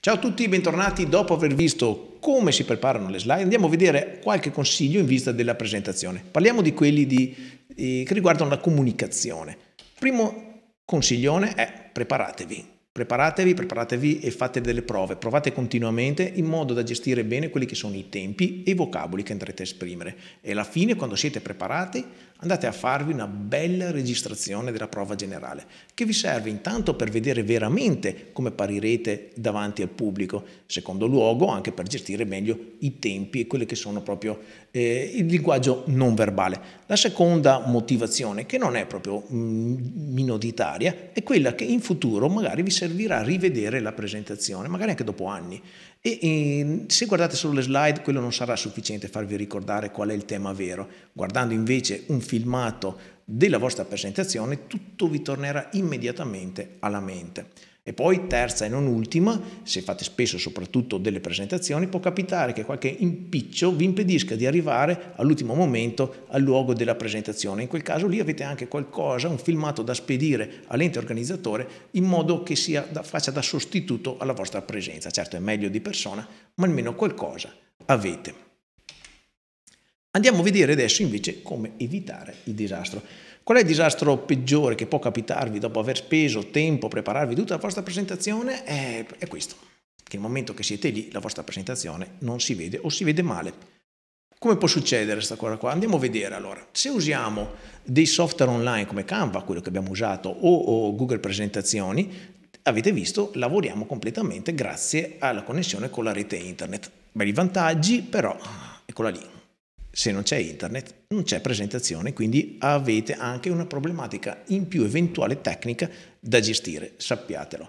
Ciao a tutti, bentornati. Dopo aver visto come si preparano le slide, andiamo a vedere qualche consiglio in vista della presentazione. Parliamo di quelli di, eh, che riguardano la comunicazione. Primo consiglione è preparatevi. Preparatevi, preparatevi e fate delle prove, provate continuamente in modo da gestire bene quelli che sono i tempi e i vocaboli che andrete a esprimere. E alla fine, quando siete preparati, andate a farvi una bella registrazione della prova generale che vi serve intanto per vedere veramente come parirete davanti al pubblico, secondo luogo anche per gestire meglio i tempi e quelli che sono proprio eh, il linguaggio non verbale. La seconda motivazione, che non è proprio mm, minoritaria, è quella che in futuro magari vi servirà a rivedere la presentazione, magari anche dopo anni. E, e se guardate solo le slide, quello non sarà sufficiente farvi ricordare qual è il tema vero. Guardando invece un filmato della vostra presentazione, tutto vi tornerà immediatamente alla mente. E poi terza e non ultima, se fate spesso soprattutto delle presentazioni, può capitare che qualche impiccio vi impedisca di arrivare all'ultimo momento al luogo della presentazione. In quel caso lì avete anche qualcosa, un filmato da spedire all'ente organizzatore in modo che sia, faccia da sostituto alla vostra presenza. Certo è meglio di persona, ma almeno qualcosa avete. Andiamo a vedere adesso invece come evitare il disastro. Qual è il disastro peggiore che può capitarvi dopo aver speso tempo a prepararvi tutta la vostra presentazione? È, eh, è questo, che nel momento che siete lì la vostra presentazione non si vede o si vede male. Come può succedere questa cosa qua? Andiamo a vedere allora. Se usiamo dei software online come Canva, quello che abbiamo usato, o, o Google Presentazioni, avete visto, lavoriamo completamente grazie alla connessione con la rete internet. Belli vantaggi, però eccola lì se non c'è internet non c'è presentazione, quindi avete anche una problematica in più eventuale tecnica da gestire, sappiatelo.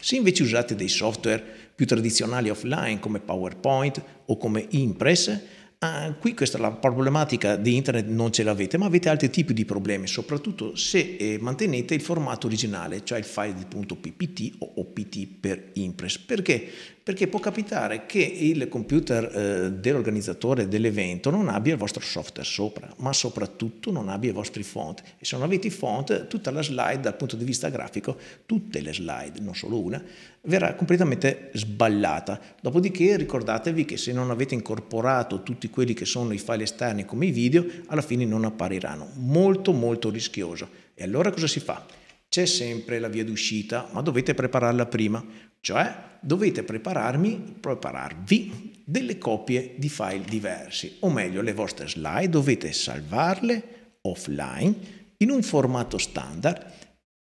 Se invece usate dei software più tradizionali offline come PowerPoint o come Impress, ah, qui questa la problematica di internet non ce l'avete, ma avete altri tipi di problemi, soprattutto se eh, mantenete il formato originale, cioè il file di .ppt o OPT per Impress. Perché perché può capitare che il computer eh, dell'organizzatore dell'evento non abbia il vostro software sopra, ma soprattutto non abbia i vostri font. E se non avete i font, tutta la slide dal punto di vista grafico, tutte le slide, non solo una, verrà completamente sballata. Dopodiché ricordatevi che se non avete incorporato tutti quelli che sono i file esterni come i video, alla fine non appariranno. Molto molto rischioso. E allora cosa si fa? C'è sempre la via d'uscita, ma dovete prepararla prima, cioè dovete prepararmi, prepararvi delle copie di file diversi, o meglio le vostre slide dovete salvarle offline in un formato standard,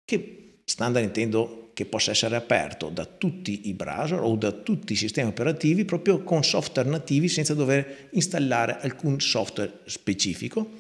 che standard intendo che possa essere aperto da tutti i browser o da tutti i sistemi operativi proprio con software nativi senza dover installare alcun software specifico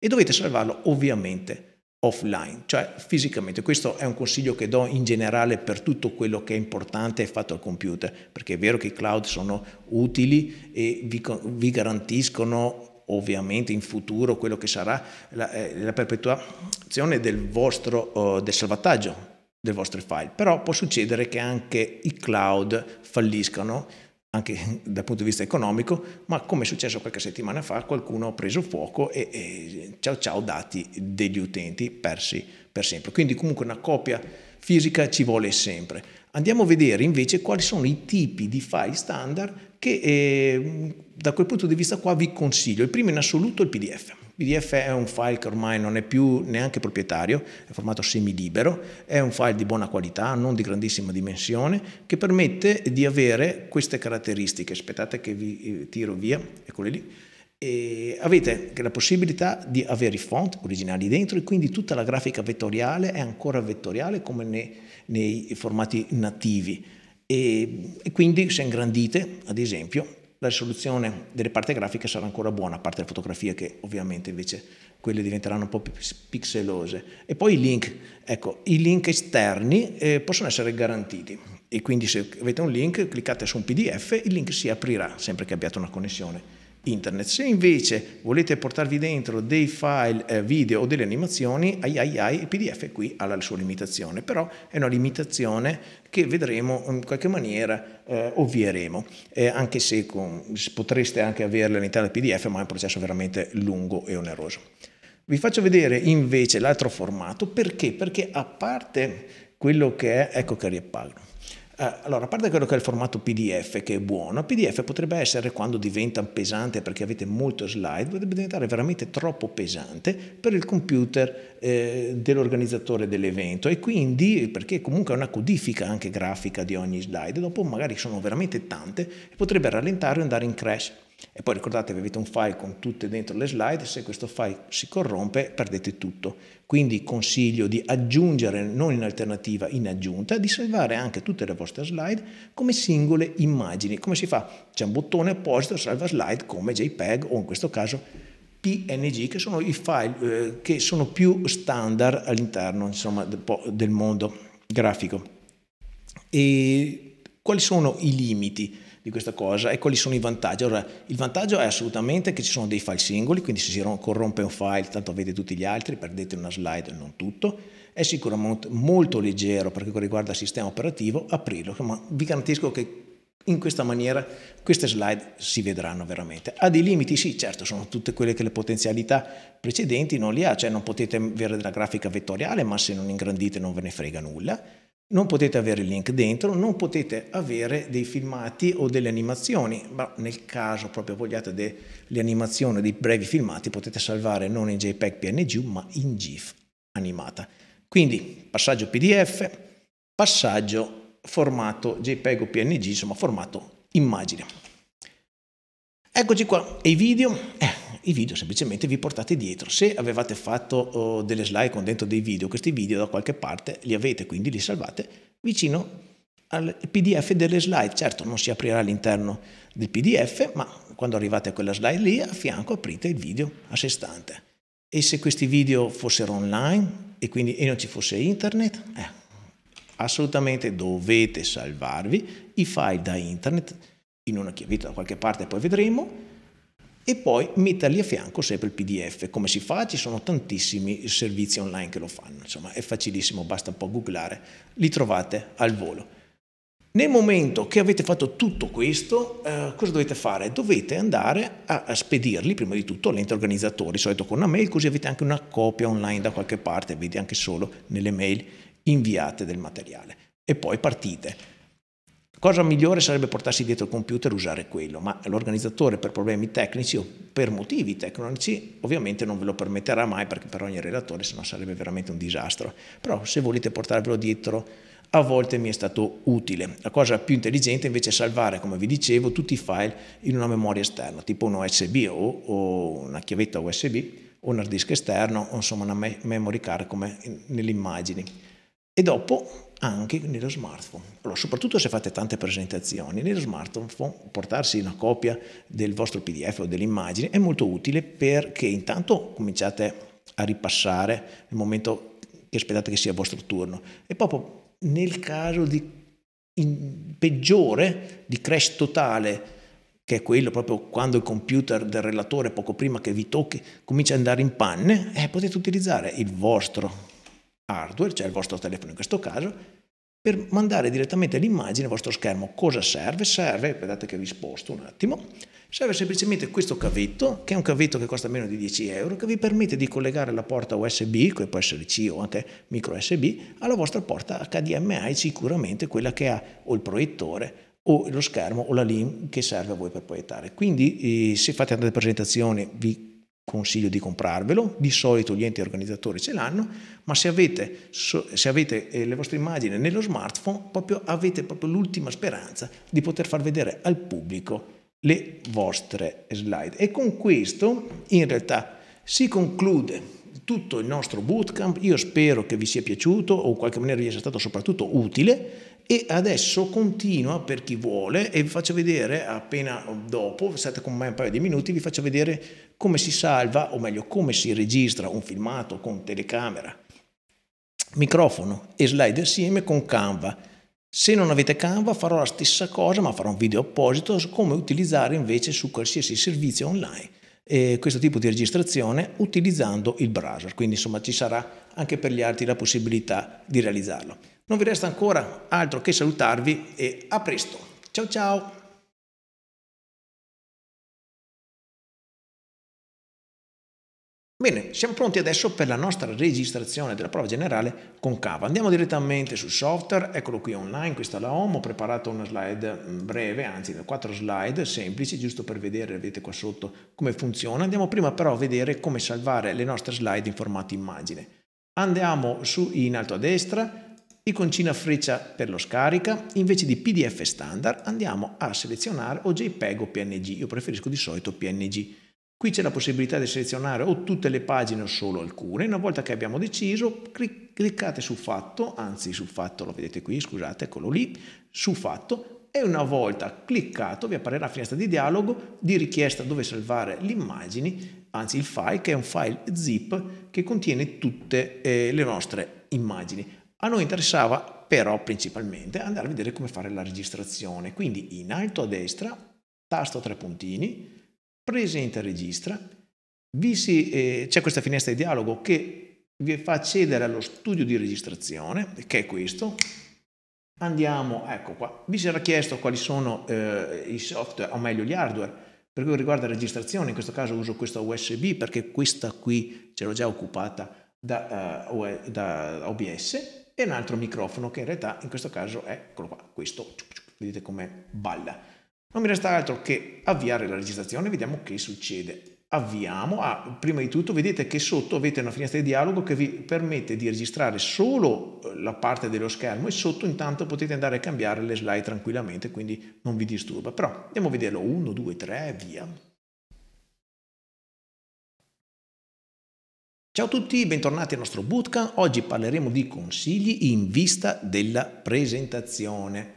e dovete salvarlo ovviamente offline, cioè fisicamente. Questo è un consiglio che do in generale per tutto quello che è importante e fatto al computer, perché è vero che i cloud sono utili e vi, vi garantiscono ovviamente in futuro quello che sarà la, eh, la perpetuazione del vostro eh, del salvataggio dei vostri file, però può succedere che anche i cloud falliscano anche dal punto di vista economico, ma come è successo qualche settimana fa qualcuno ha preso fuoco e, e ciao ciao dati degli utenti persi per sempre. Quindi comunque una copia fisica ci vuole sempre. Andiamo a vedere invece quali sono i tipi di file standard che eh, da quel punto di vista qua vi consiglio. Il primo in assoluto è il PDF. PDF è un file che ormai non è più neanche proprietario, è formato semilibero, è un file di buona qualità, non di grandissima dimensione, che permette di avere queste caratteristiche. Aspettate che vi eh, tiro via, eccole lì. E avete la possibilità di avere i font originali dentro e quindi tutta la grafica vettoriale è ancora vettoriale come nei, nei formati nativi. E, e quindi se ingrandite, ad esempio, la risoluzione delle parti grafiche sarà ancora buona, a parte le fotografie che ovviamente invece quelle diventeranno un po' più pixelose. E poi i link, ecco, i link esterni eh, possono essere garantiti e quindi se avete un link cliccate su un PDF, il link si aprirà sempre che abbiate una connessione internet. Se invece volete portarvi dentro dei file eh, video o delle animazioni, ai ai ai, il PDF qui ha la sua limitazione, però è una limitazione che vedremo in qualche maniera eh, ovvieremo, eh, anche se con, potreste anche averle all'interno del PDF, ma è un processo veramente lungo e oneroso. Vi faccio vedere invece l'altro formato, perché? Perché a parte quello che è, ecco che riappaiono eh, allora, a parte quello che è il formato PDF, che è buono, PDF potrebbe essere quando diventa pesante perché avete molto slide, potrebbe diventare veramente troppo pesante per il computer eh, dell'organizzatore dell'evento e quindi perché comunque è una codifica anche grafica di ogni slide, dopo magari sono veramente tante potrebbe rallentare e andare in crash. E poi ricordatevi, avete un file con tutte dentro le slide, se questo file si corrompe perdete tutto. Quindi consiglio di aggiungere, non in alternativa, in aggiunta, di salvare anche tutte le vostre slide come singole immagini. Come si fa? C'è un bottone apposito, salva slide come JPEG o in questo caso PNG, che sono i file eh, che sono più standard all'interno insomma, del mondo grafico. E quali sono i limiti? di questa cosa e ecco, quali sono i vantaggi. Allora, il vantaggio è assolutamente che ci sono dei file singoli, quindi se si corrompe un file tanto avete tutti gli altri, perdete una slide, non tutto. È sicuramente molto leggero per quanto riguarda il sistema operativo, aprirlo, ma vi garantisco che in questa maniera queste slide si vedranno veramente. Ha dei limiti? Sì, certo, sono tutte quelle che le potenzialità precedenti non li ha, cioè non potete avere della grafica vettoriale, ma se non ingrandite non ve ne frega nulla non potete avere il link dentro, non potete avere dei filmati o delle animazioni, ma nel caso proprio vogliate delle animazioni, dei brevi filmati, potete salvare non in JPEG PNG ma in GIF animata. Quindi passaggio PDF, passaggio formato JPEG o PNG, insomma formato immagine. Eccoci qua, e i video? Eh, i video semplicemente vi portate dietro. Se avevate fatto oh, delle slide con dentro dei video, questi video da qualche parte li avete, quindi li salvate vicino al PDF delle slide. Certo, non si aprirà all'interno del PDF, ma quando arrivate a quella slide lì, a fianco aprite il video a sé stante. E se questi video fossero online e quindi e non ci fosse internet, eh, assolutamente dovete salvarvi i file da internet in una chiavetta da qualche parte, poi vedremo e poi metterli a fianco sempre il PDF. Come si fa? Ci sono tantissimi servizi online che lo fanno, insomma è facilissimo, basta un po' googlare, li trovate al volo. Nel momento che avete fatto tutto questo, eh, cosa dovete fare? Dovete andare a, a spedirli prima di tutto all'ente organizzatore, di solito con una mail, così avete anche una copia online da qualche parte, vedi anche solo nelle mail inviate del materiale. E poi partite. Cosa migliore sarebbe portarsi dietro il computer e usare quello, ma l'organizzatore per problemi tecnici o per motivi tecnici ovviamente non ve lo permetterà mai perché per ogni relatore sennò sarebbe veramente un disastro. Però se volete portarvelo dietro a volte mi è stato utile. La cosa più intelligente invece è salvare, come vi dicevo, tutti i file in una memoria esterna, tipo un USB o, o una chiavetta USB o un hard disk esterno o insomma una memory card come nelle immagini. E dopo anche nello smartphone. Allora, soprattutto se fate tante presentazioni, nello smartphone portarsi una copia del vostro PDF o dell'immagine è molto utile perché intanto cominciate a ripassare nel momento che aspettate che sia il vostro turno e proprio nel caso di in, peggiore, di crash totale, che è quello proprio quando il computer del relatore, poco prima che vi tocchi, comincia ad andare in panne, eh, potete utilizzare il vostro hardware, cioè il vostro telefono in questo caso, per mandare direttamente l'immagine al vostro schermo. Cosa serve? Serve, guardate che vi sposto un attimo, serve semplicemente questo cavetto, che è un cavetto che costa meno di 10 euro, che vi permette di collegare la porta USB, che può essere C o anche micro USB, alla vostra porta HDMI, sicuramente quella che ha o il proiettore o lo schermo o la LIM che serve a voi per proiettare. Quindi eh, se fate tante presentazioni vi consiglio di comprarvelo, di solito gli enti organizzatori ce l'hanno, ma se avete, se avete eh, le vostre immagini nello smartphone proprio avete proprio l'ultima speranza di poter far vedere al pubblico le vostre slide. E con questo in realtà si conclude tutto il nostro bootcamp. Io spero che vi sia piaciuto o in qualche maniera vi sia stato soprattutto utile e adesso continua per chi vuole e vi faccio vedere appena dopo, state con me un paio di minuti, vi faccio vedere come si salva o meglio come si registra un filmato con telecamera, microfono e slide assieme con Canva. Se non avete Canva farò la stessa cosa ma farò un video apposito su come utilizzare invece su qualsiasi servizio online eh, questo tipo di registrazione utilizzando il browser, quindi insomma ci sarà anche per gli altri la possibilità di realizzarlo. Non vi resta ancora altro che salutarvi e a presto. Ciao ciao! Bene, siamo pronti adesso per la nostra registrazione della prova generale con Cava. Andiamo direttamente sul software, eccolo qui online, questa è la home, ho preparato una slide mm, breve, anzi quattro slide semplici, giusto per vedere, vedete qua sotto come funziona. Andiamo prima però a vedere come salvare le nostre slide in formato immagine. Andiamo su in alto a destra, iconcina freccia per lo scarica, invece di PDF standard andiamo a selezionare o JPEG o PNG, io preferisco di solito PNG. Qui c'è la possibilità di selezionare o tutte le pagine o solo alcune. Una volta che abbiamo deciso, cliccate su fatto, anzi su fatto lo vedete qui, scusate, eccolo lì, su fatto e una volta cliccato vi apparirà la finestra di dialogo di richiesta dove salvare le immagini, anzi il file che è un file zip che contiene tutte eh, le nostre immagini. A noi interessava però principalmente andare a vedere come fare la registrazione, quindi in alto a destra, tasto tre puntini, presenta registra, si, eh, c'è questa finestra di dialogo che vi fa accedere allo studio di registrazione, che è questo. Andiamo, ecco qua, vi si era chiesto quali sono eh, i software, o meglio gli hardware, per quanto riguarda la registrazione, in questo caso uso questa USB perché questa qui ce l'ho già occupata da, uh, da OBS e un altro microfono che in realtà in questo caso è quello qua, questo, vedete come balla. Non mi resta altro che avviare la registrazione, vediamo che succede. Avviamo, ah, prima di tutto vedete che sotto avete una finestra di dialogo che vi permette di registrare solo eh, la parte dello schermo e sotto intanto potete andare a cambiare le slide tranquillamente, quindi non vi disturba. Però andiamo a vederlo, 1, 2, 3, via. Ciao a tutti, bentornati al nostro bootcamp. Oggi parleremo di consigli in vista della presentazione.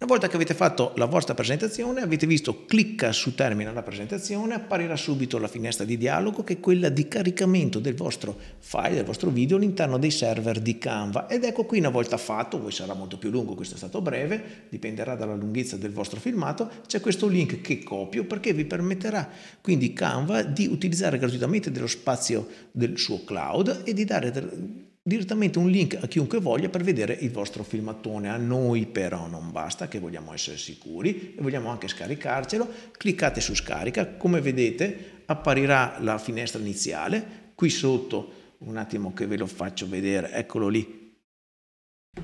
Una volta che avete fatto la vostra presentazione, avete visto clicca su termina la presentazione, apparirà subito la finestra di dialogo che è quella di caricamento del vostro file, del vostro video all'interno dei server di Canva. Ed ecco qui una volta fatto, poi sarà molto più lungo, questo è stato breve, dipenderà dalla lunghezza del vostro filmato, c'è questo link che copio perché vi permetterà quindi Canva di utilizzare gratuitamente dello spazio del suo cloud e di dare direttamente un link a chiunque voglia per vedere il vostro filmatone. A noi però non basta, che vogliamo essere sicuri e vogliamo anche scaricarcelo. Cliccate su scarica, come vedete apparirà la finestra iniziale, qui sotto, un attimo che ve lo faccio vedere, eccolo lì,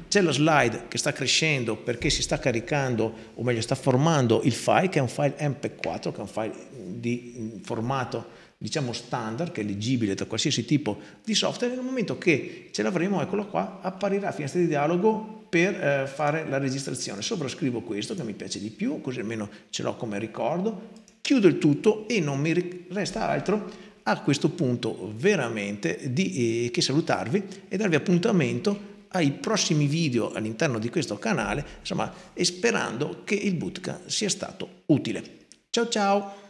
c'è la slide che sta crescendo perché si sta caricando, o meglio sta formando il file, che è un file MP4, che è un file di formato diciamo standard che è leggibile da qualsiasi tipo di software, nel momento che ce l'avremo, eccolo qua, apparirà finestra di dialogo per eh, fare la registrazione. Sovrascrivo questo che mi piace di più, così almeno ce l'ho come ricordo, chiudo il tutto e non mi resta altro a questo punto veramente di, eh, che salutarvi e darvi appuntamento ai prossimi video all'interno di questo canale, insomma, e sperando che il bootcamp sia stato utile. Ciao ciao!